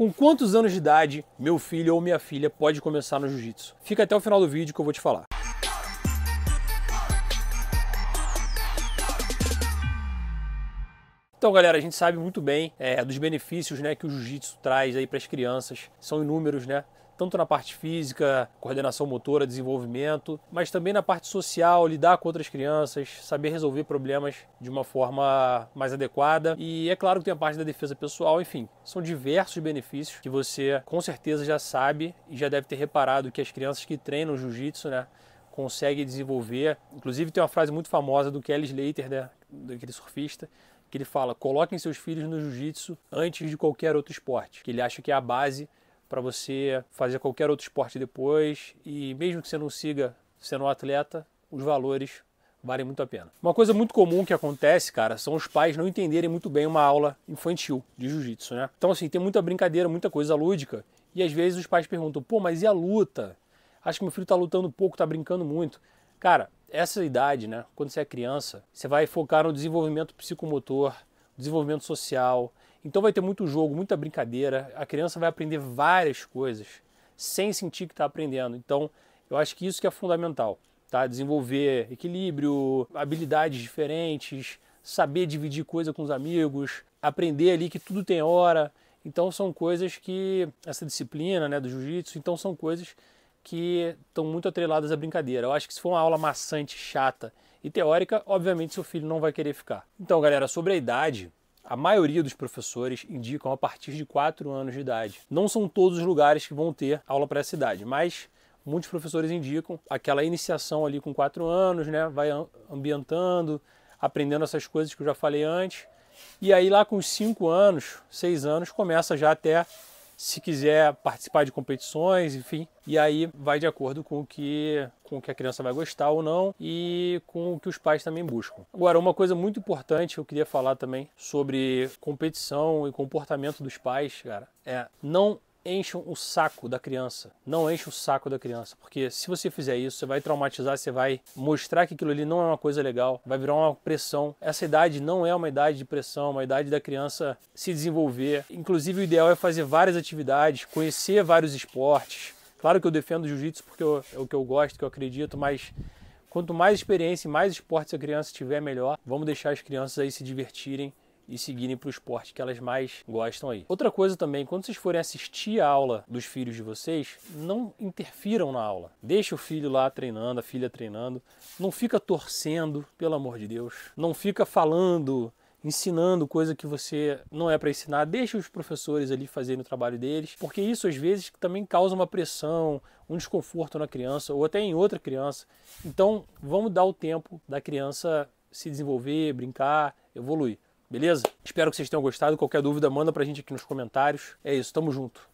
Com quantos anos de idade meu filho ou minha filha pode começar no jiu-jitsu? Fica até o final do vídeo que eu vou te falar. Então, galera, a gente sabe muito bem é, dos benefícios né, que o jiu-jitsu traz aí para as crianças. São inúmeros, né? tanto na parte física, coordenação motora, desenvolvimento, mas também na parte social, lidar com outras crianças, saber resolver problemas de uma forma mais adequada. E é claro que tem a parte da defesa pessoal, enfim, são diversos benefícios que você com certeza já sabe e já deve ter reparado que as crianças que treinam jiu-jitsu, né, conseguem desenvolver. Inclusive tem uma frase muito famosa do Kelly Slater, né, daquele surfista, que ele fala: "Coloquem seus filhos no jiu-jitsu antes de qualquer outro esporte", que ele acha que é a base para você fazer qualquer outro esporte depois. E mesmo que você não siga sendo um atleta, os valores valem muito a pena. Uma coisa muito comum que acontece, cara, são os pais não entenderem muito bem uma aula infantil de jiu-jitsu, né? Então, assim, tem muita brincadeira, muita coisa lúdica, e às vezes os pais perguntam, pô, mas e a luta? Acho que meu filho tá lutando pouco, tá brincando muito. Cara, essa idade, né, quando você é criança, você vai focar no desenvolvimento psicomotor, desenvolvimento social, então vai ter muito jogo, muita brincadeira. A criança vai aprender várias coisas sem sentir que está aprendendo. Então eu acho que isso que é fundamental, tá? Desenvolver equilíbrio, habilidades diferentes, saber dividir coisa com os amigos, aprender ali que tudo tem hora. Então são coisas que essa disciplina, né, do jiu-jitsu, então são coisas que estão muito atreladas à brincadeira. Eu acho que se for uma aula maçante, chata e teórica, obviamente seu filho não vai querer ficar. Então, galera, sobre a idade, a maioria dos professores indicam a partir de 4 anos de idade. Não são todos os lugares que vão ter aula para essa idade, mas muitos professores indicam aquela iniciação ali com 4 anos, né? Vai ambientando, aprendendo essas coisas que eu já falei antes. E aí lá com 5 anos, 6 anos, começa já até se quiser participar de competições, enfim. E aí vai de acordo com o que com o que a criança vai gostar ou não e com o que os pais também buscam. Agora, uma coisa muito importante que eu queria falar também sobre competição e comportamento dos pais, cara, é não encham o saco da criança. Não enche o saco da criança, porque se você fizer isso, você vai traumatizar, você vai mostrar que aquilo ali não é uma coisa legal, vai virar uma pressão. Essa idade não é uma idade de pressão, é uma idade da criança se desenvolver. Inclusive, o ideal é fazer várias atividades, conhecer vários esportes. Claro que eu defendo o jiu-jitsu porque eu, é o que eu gosto, que eu acredito, mas quanto mais experiência e mais esportes a criança tiver, melhor. Vamos deixar as crianças aí se divertirem e seguirem para o esporte que elas mais gostam aí. Outra coisa também, quando vocês forem assistir a aula dos filhos de vocês, não interfiram na aula. Deixa o filho lá treinando, a filha treinando. Não fica torcendo, pelo amor de Deus. Não fica falando ensinando coisa que você não é para ensinar, deixa os professores ali fazerem o trabalho deles, porque isso às vezes também causa uma pressão, um desconforto na criança ou até em outra criança. Então, vamos dar o tempo da criança se desenvolver, brincar, evoluir. Beleza? Espero que vocês tenham gostado. Qualquer dúvida, manda pra gente aqui nos comentários. É isso, tamo junto.